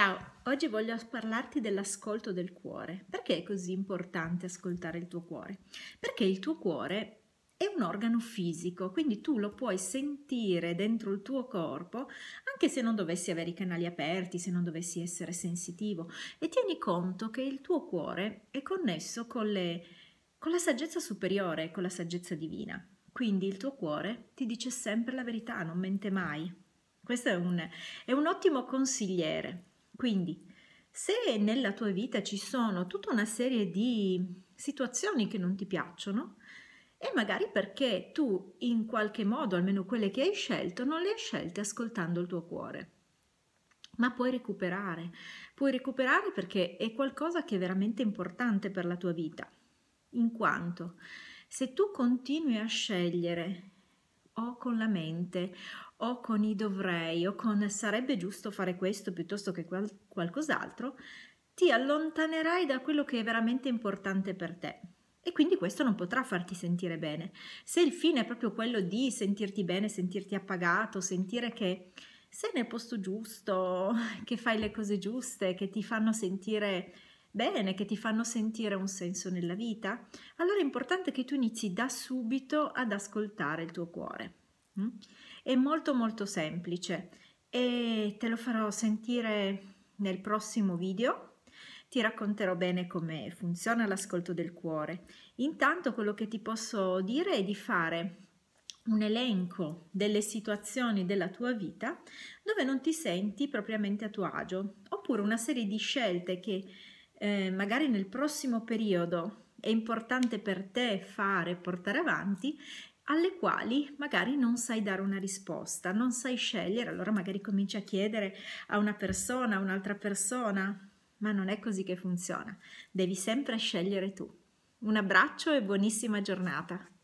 Ciao, oggi voglio parlarti dell'ascolto del cuore. Perché è così importante ascoltare il tuo cuore? Perché il tuo cuore è un organo fisico, quindi tu lo puoi sentire dentro il tuo corpo, anche se non dovessi avere i canali aperti, se non dovessi essere sensitivo. E tieni conto che il tuo cuore è connesso con, le, con la saggezza superiore, con la saggezza divina. Quindi il tuo cuore ti dice sempre la verità, non mente mai. Questo è un, è un ottimo consigliere, quindi, se nella tua vita ci sono tutta una serie di situazioni che non ti piacciono, e magari perché tu in qualche modo, almeno quelle che hai scelto, non le hai scelte ascoltando il tuo cuore. Ma puoi recuperare, puoi recuperare perché è qualcosa che è veramente importante per la tua vita, in quanto se tu continui a scegliere o con la mente o con i dovrei o con sarebbe giusto fare questo piuttosto che qual- qualcos'altro, ti allontanerai da quello che è veramente importante per te. E quindi questo non potrà farti sentire bene. Se il fine è proprio quello di sentirti bene, sentirti appagato, sentire che sei nel posto giusto, che fai le cose giuste, che ti fanno sentire bene, che ti fanno sentire un senso nella vita, allora è importante che tu inizi da subito ad ascoltare il tuo cuore. Mm? È molto molto semplice e te lo farò sentire nel prossimo video. Ti racconterò bene come funziona l'ascolto del cuore. Intanto quello che ti posso dire è di fare un elenco delle situazioni della tua vita dove non ti senti propriamente a tuo agio, oppure una serie di scelte che eh, magari nel prossimo periodo è importante per te fare, portare avanti, alle quali magari non sai dare una risposta, non sai scegliere, allora magari cominci a chiedere a una persona, a un'altra persona, ma non è così che funziona, devi sempre scegliere tu. Un abbraccio e buonissima giornata.